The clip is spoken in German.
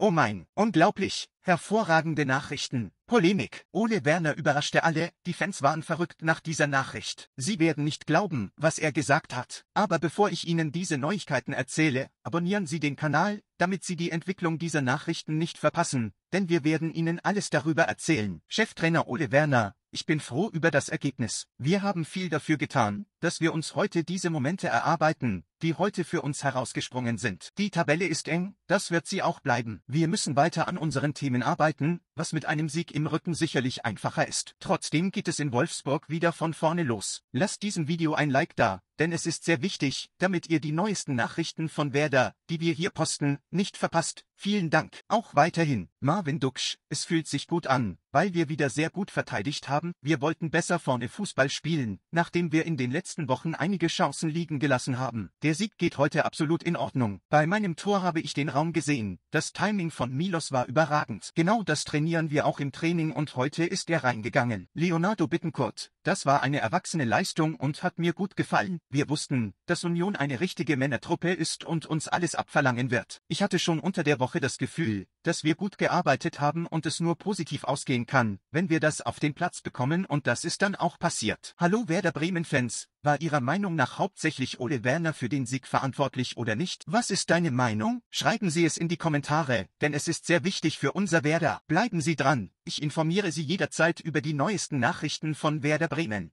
Oh mein, unglaublich! Hervorragende Nachrichten. Polemik. Ole Werner überraschte alle, die Fans waren verrückt nach dieser Nachricht. Sie werden nicht glauben, was er gesagt hat. Aber bevor ich Ihnen diese Neuigkeiten erzähle, abonnieren Sie den Kanal, damit Sie die Entwicklung dieser Nachrichten nicht verpassen, denn wir werden Ihnen alles darüber erzählen. Cheftrainer Ole Werner, ich bin froh über das Ergebnis. Wir haben viel dafür getan, dass wir uns heute diese Momente erarbeiten, die heute für uns herausgesprungen sind. Die Tabelle ist eng, das wird sie auch bleiben. Wir müssen weiter an unseren Themen Unternehmen arbeiten, was mit einem Sieg im Rücken sicherlich einfacher ist. Trotzdem geht es in Wolfsburg wieder von vorne los. Lasst diesem Video ein Like da, denn es ist sehr wichtig, damit ihr die neuesten Nachrichten von Werder, die wir hier posten, nicht verpasst. Vielen Dank. Auch weiterhin, Marvin Duksch, es fühlt sich gut an, weil wir wieder sehr gut verteidigt haben. Wir wollten besser vorne Fußball spielen, nachdem wir in den letzten Wochen einige Chancen liegen gelassen haben. Der Sieg geht heute absolut in Ordnung. Bei meinem Tor habe ich den Raum gesehen. Das Timing von Milos war überragend. Genau das Training trainieren wir auch im Training und heute ist er reingegangen. Leonardo Bittencourt, das war eine erwachsene Leistung und hat mir gut gefallen. Wir wussten, dass Union eine richtige Männertruppe ist und uns alles abverlangen wird. Ich hatte schon unter der Woche das Gefühl, dass wir gut gearbeitet haben und es nur positiv ausgehen kann, wenn wir das auf den Platz bekommen und das ist dann auch passiert. Hallo Werder Bremen-Fans, war Ihrer Meinung nach hauptsächlich Ole Werner für den Sieg verantwortlich oder nicht? Was ist deine Meinung? Schreiben Sie es in die Kommentare, denn es ist sehr wichtig für unser Werder. Bleiben Sie dran, ich informiere Sie jederzeit über die neuesten Nachrichten von Werder Bremen.